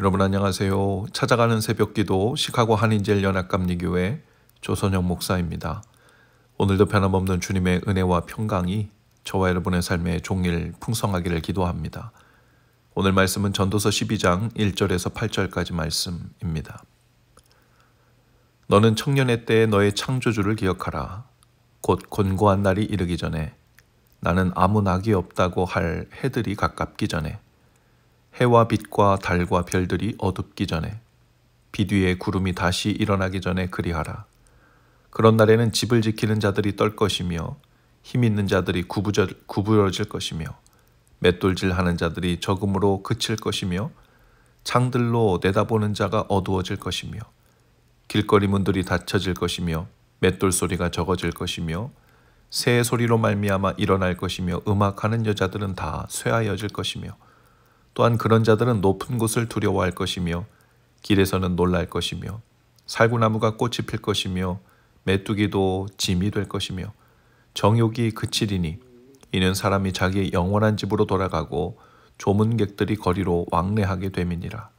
여러분 안녕하세요. 찾아가는 새벽기도 시카고 한인제일 연합감리교회 조선영 목사입니다. 오늘도 변함없는 주님의 은혜와 평강이 저와 여러분의 삶에 종일 풍성하기를 기도합니다. 오늘 말씀은 전도서 12장 1절에서 8절까지 말씀입니다. 너는 청년의 때에 너의 창조주를 기억하라. 곧권고한 날이 이르기 전에 나는 아무 낙이 없다고 할 해들이 가깝기 전에 해와 빛과 달과 별들이 어둡기 전에 빛 위에 구름이 다시 일어나기 전에 그리하라. 그런 날에는 집을 지키는 자들이 떨 것이며 힘 있는 자들이 구부져, 구부러질 것이며 맷돌질 하는 자들이 적음으로 그칠 것이며 창들로 내다보는 자가 어두워질 것이며 길거리 문들이 닫혀질 것이며 맷돌 소리가 적어질 것이며 새 소리로 말미암아 일어날 것이며 음악하는 여자들은 다 쇠하여질 것이며 또한 그런 자들은 높은 곳을 두려워할 것이며 길에서는 놀랄 것이며 살구나무가 꽃이 필 것이며 메뚜기도 짐이 될 것이며 정욕이 그칠이니 이는 사람이 자기 영원한 집으로 돌아가고 조문객들이 거리로 왕래하게 됨이니라.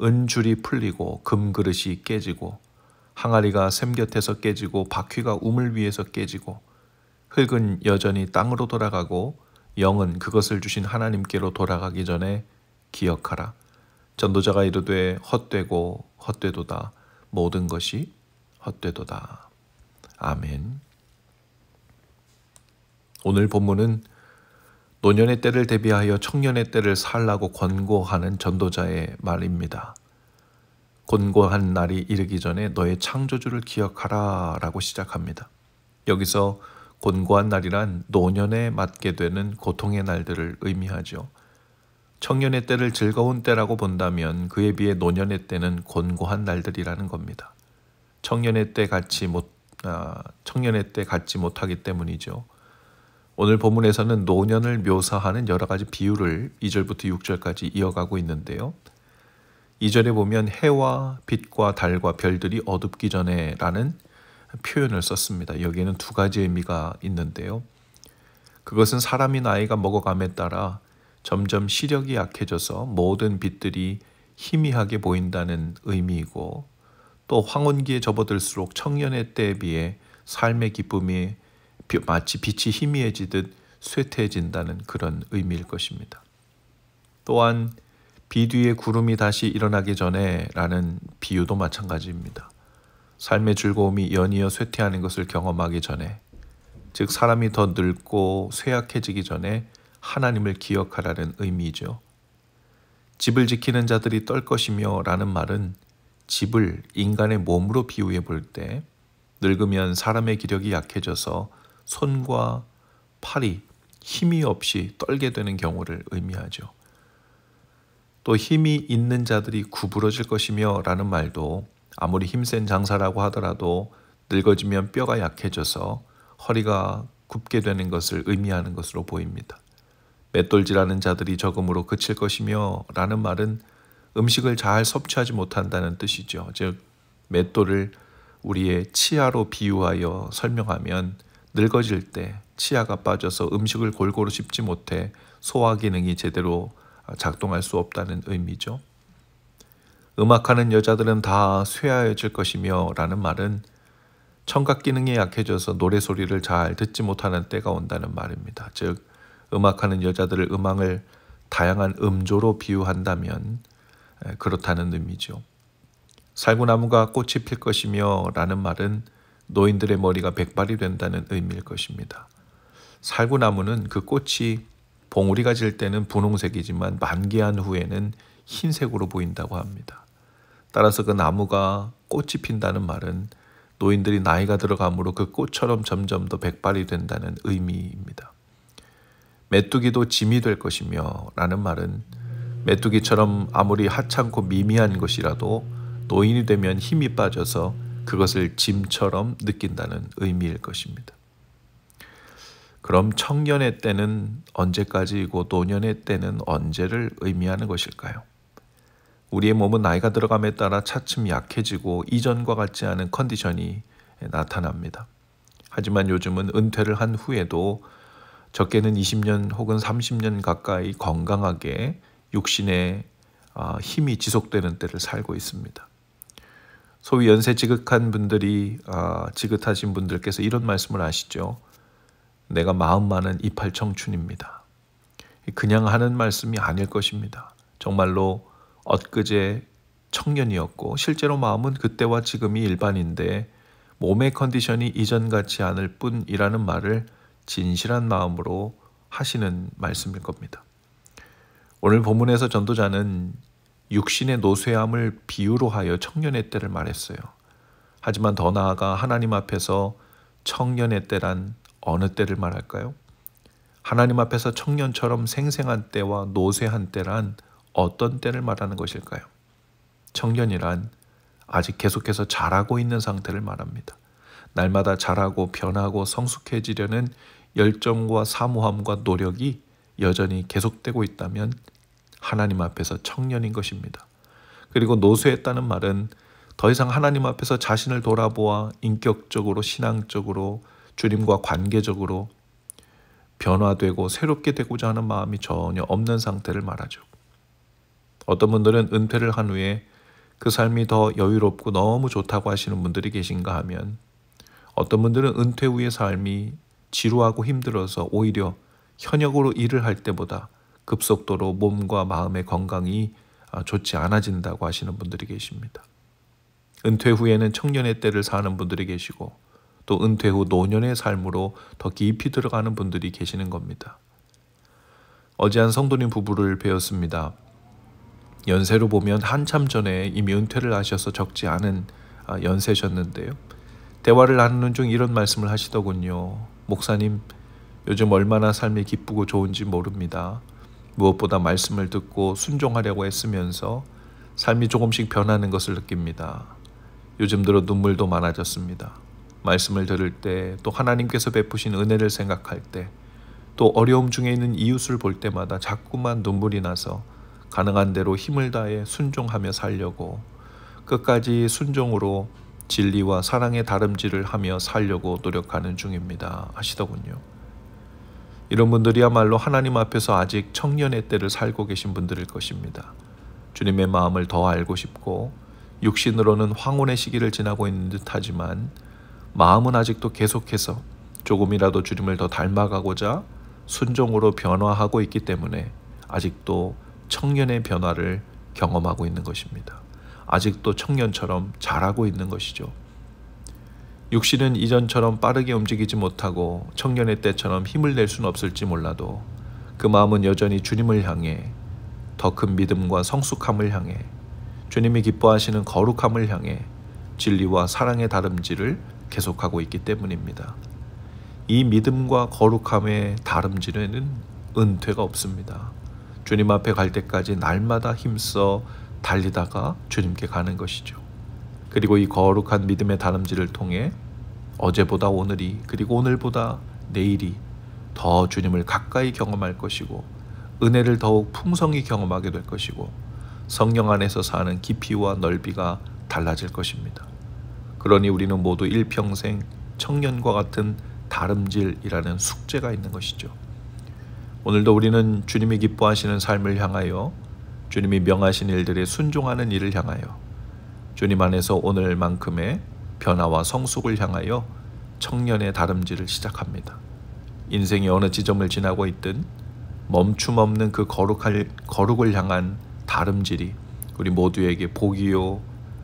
은줄이 풀리고 금그릇이 깨지고 항아리가 샘 곁에서 깨지고 바퀴가 우물 위에서 깨지고 흙은 여전히 땅으로 돌아가고 영은 그것을 주신 하나님께로 돌아가기 전에 기억하라. 전도자가 이르되 헛되고 헛되도다. 모든 것이 헛되도다. 아멘. 오늘 본문은 노년의 때를 대비하여 청년의 때를 살라고 권고하는 전도자의 말입니다. 권고한 날이 이르기 전에 너의 창조주를 기억하라 라고 시작합니다. 여기서 본고한 날이란 노년에 맞게 되는 고통의 날들을 의미하죠. 청년의 때를 즐거운 때라고 본다면 그에 비해 노년의 때는 곤고한 날들이라는 겁니다. 청년의 때 같지 못 아, 청년의 때 갖지 못하기 때문이죠. 오늘 본문에서는 노년을 묘사하는 여러 가지 비유를 2절부터 6절까지 이어가고 있는데요. 2절에 보면 해와 빛과 달과 별들이 어둡기 전에라는 표현을 썼습니다. 여기에는 두 가지 의미가 있는데요. 그것은 사람이 나이가 먹어감에 따라 점점 시력이 약해져서 모든 빛들이 희미하게 보인다는 의미이고 또 황혼기에 접어들수록 청년의 때에 비해 삶의 기쁨이 마치 빛이 희미해지듯 쇠퇴해진다는 그런 의미일 것입니다. 또한 비 뒤에 구름이 다시 일어나기 전에라는 비유도 마찬가지입니다. 삶의 즐거움이 연이어 쇠퇴하는 것을 경험하기 전에 즉 사람이 더 늙고 쇠약해지기 전에 하나님을 기억하라는 의미이죠. 집을 지키는 자들이 떨 것이며 라는 말은 집을 인간의 몸으로 비유해 볼 때 늙으면 사람의 기력이 약해져서 손과 팔이 힘이 없이 떨게 되는 경우를 의미하죠. 또 힘이 있는 자들이 구부러질 것이며 라는 말도 아무리 힘센 장사라고 하더라도 늙어지면 뼈가 약해져서 허리가 굽게 되는 것을 의미하는 것으로 보입니다. 맷돌질하는 자들이 적음으로 그칠 것이며 라는 말은 음식을 잘 섭취하지 못한다는 뜻이죠. 즉, 맷돌을 우리의 치아로 비유하여 설명하면 늙어질 때 치아가 빠져서 음식을 골고루 씹지 못해 소화 기능이 제대로 작동할 수 없다는 의미죠. 음악하는 여자들은 다 쇠하여질 것이며 라는 말은 청각 기능이 약해져서 노래 소리를 잘 듣지 못하는 때가 온다는 말입니다. 즉 음악하는 여자들을 음악을 다양한 음조로 비유한다면 그렇다는 의미죠. 살구나무가 꽃이 필 것이며 라는 말은 노인들의 머리가 백발이 된다는 의미일 것입니다. 살구나무는 그 꽃이 봉우리가 질 때는 분홍색이지만 만개한 후에는 흰색으로 보인다고 합니다. 따라서 그 나무가 꽃이 핀다는 말은 노인들이 나이가 들어감으로 그 꽃처럼 점점 더 백발이 된다는 의미입니다. 메뚜기도 짐이 될 것이며 라는 말은 메뚜기처럼 아무리 하찮고 미미한 것이라도 노인이 되면 힘이 빠져서 그것을 짐처럼 느낀다는 의미일 것입니다. 그럼 청년의 때는 언제까지이고 노년의 때는 언제를 의미하는 것일까요? 우리의 몸은 나이가 들어감에 따라 차츰 약해지고 이전과 같지 않은 컨디션이 나타납니다. 하지만 요즘은 은퇴를 한 후에도 적게는 20년 혹은 30년 가까이 건강하게 육신의 아, 힘이 지속되는 때를 살고 있습니다. 소위 연세 지극한 분들이 아, 지긋하신 분들께서 이런 말씀을 아시죠. 내가 마음만은 이팔 청춘입니다. 그냥 하는 말씀이 아닐 것입니다. 정말로 엊그제 청년이었고 실제로 마음은 그때와 지금이 일반인데 몸의 컨디션이 이전 같지 않을 뿐이라는 말을 진실한 마음으로 하시는 말씀일 겁니다. 오늘 본문에서 전도자는 육신의 노쇠함을 비유로 하여 청년의 때를 말했어요. 하지만 더 나아가 하나님 앞에서 청년의 때란 어느 때를 말할까요? 하나님 앞에서 청년처럼 생생한 때와 노쇠한 때란 어떤 때를 말하는 것일까요? 청년이란 아직 계속해서 자라고 있는 상태를 말합니다. 날마다 자라고 변하고 성숙해지려는 열정과 사모함과 노력이 여전히 계속되고 있다면 하나님 앞에서 청년인 것입니다. 그리고 노쇠했다는 말은 더 이상 하나님 앞에서 자신을 돌아보아 인격적으로 신앙적으로 주님과 관계적으로 변화되고 새롭게 되고자 하는 마음이 전혀 없는 상태를 말하죠. 어떤 분들은 은퇴를 한 후에 그 삶이 더 여유롭고 너무 좋다고 하시는 분들이 계신가 하면 어떤 분들은 은퇴 후의 삶이 지루하고 힘들어서 오히려 현역으로 일을 할 때보다 급속도로 몸과 마음의 건강이 아, 좋지 않아진다고 하시는 분들이 계십니다. 은퇴 후에는 청년의 때를 사는 분들이 계시고 또 은퇴 후 노년의 삶으로 더 깊이 들어가는 분들이 계시는 겁니다. 어제 한 성도님 부부를 배웠습니다. 연세로 보면 한참 전에 이미 은퇴를 하셔서 적지 않은 아, 연세셨는데요. 대화를 나누는 중 이런 말씀을 하시더군요. 목사님, 요즘 얼마나 삶이 기쁘고 좋은지 모릅니다. 무엇보다 말씀을 듣고 순종하려고 애쓰면서 삶이 조금씩 변하는 것을 느낍니다. 요즘 들어 눈물도 많아졌습니다. 말씀을 들을 때, 또 하나님께서 베푸신 은혜를 생각할 때, 또 어려움 중에 있는 이웃을 볼 때마다 자꾸만 눈물이 나서 가능한 대로 힘을 다해 순종하며 살려고 끝까지 순종으로 진리와 사랑의 다름질을 하며 살려고 노력하는 중입니다. 하시더군요. 이런 분들이야말로 하나님 앞에서 아직 청년의 때를 살고 계신 분들일 것입니다. 주님의 마음을 더 알고 싶고 육신으로는 황혼의 시기를 지나고 있는 듯하지만 마음은 아직도 계속해서 조금이라도 주님을 더 닮아가고자 순종으로 변화하고 있기 때문에 아직도 청년의 변화를 경험하고 있는 것입니다. 아직도 청년처럼 잘하고 있는 것이죠. 육신은 이전처럼 빠르게 움직이지 못하고 청년의 때처럼 힘을 낼 수는 없을지 몰라도 그 마음은 여전히 주님을 향해 더 큰 믿음과 성숙함을 향해 주님이 기뻐하시는 거룩함을 향해 진리와 사랑의 다름질을 계속하고 있기 때문입니다. 이 믿음과 거룩함의 다름질에는 은퇴가 없습니다. 주님 앞에 갈 때까지 날마다 힘써 달리다가 주님께 가는 것이죠. 그리고 이 거룩한 믿음의 다름질을 통해 어제보다 오늘이 그리고 오늘보다 내일이 더 주님을 가까이 경험할 것이고 은혜를 더욱 풍성히 경험하게 될 것이고 성령 안에서 사는 깊이와 넓이가 달라질 것입니다. 그러니 우리는 모두 일평생 청년과 같은 다름질이라는 숙제가 있는 것이죠. 오늘도 우리는 주님이 기뻐하시는 삶을 향하여 주님이 명하신 일들에 순종하는 일을 향하여 주님 안에서 오늘만큼의 변화와 성숙을 향하여 청년의 다름질을 시작합니다. 인생의 어느 지점을 지나고 있든 멈춤 없는 그 거룩할, 거룩을 향한 다름질이 우리 모두에게 복이요,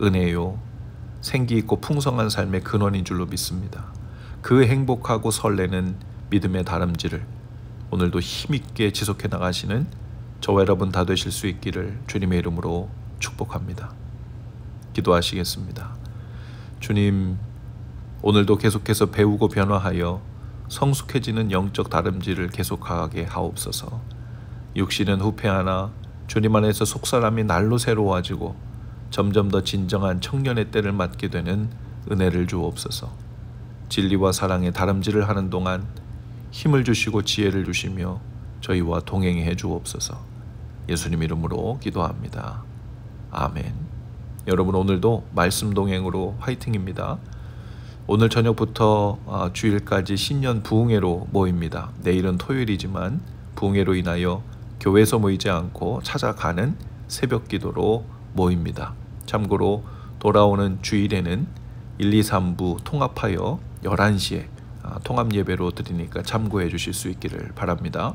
은혜요, 생기 있고 풍성한 삶의 근원인 줄로 믿습니다. 그 행복하고 설레는 믿음의 다름질을 오늘도 힘있게 지속해 나가시는 저와 여러분 다 되실 수 있기를 주님의 이름으로 축복합니다. 기도하시겠습니다. 주님, 오늘도 계속해서 배우고 변화하여 성숙해지는 영적 다름질을 계속하게 하옵소서. 육신은 후패하나 주님 안에서 속사람이 날로 새로워지고 점점 더 진정한 청년의 때를 맞게 되는 은혜를 주옵소서. 진리와 사랑의 다름질을 하는 동안 힘을 주시고 지혜를 주시며 저희와 동행해 주옵소서. 예수님 이름으로 기도합니다. 아멘. 여러분 오늘도 말씀 동행으로 화이팅입니다. 오늘 저녁부터 아, 주일까지 신년 부흥회로 모입니다. 내일은 토요일이지만 부흥회로 인하여 교회에서 모이지 않고 찾아가는 새벽 기도로 모입니다. 참고로 돌아오는 주일에는 1, 2, 3부 통합하여 11시에 아, 통합 예배로 드리니까 참고해 주실 수 있기를 바랍니다.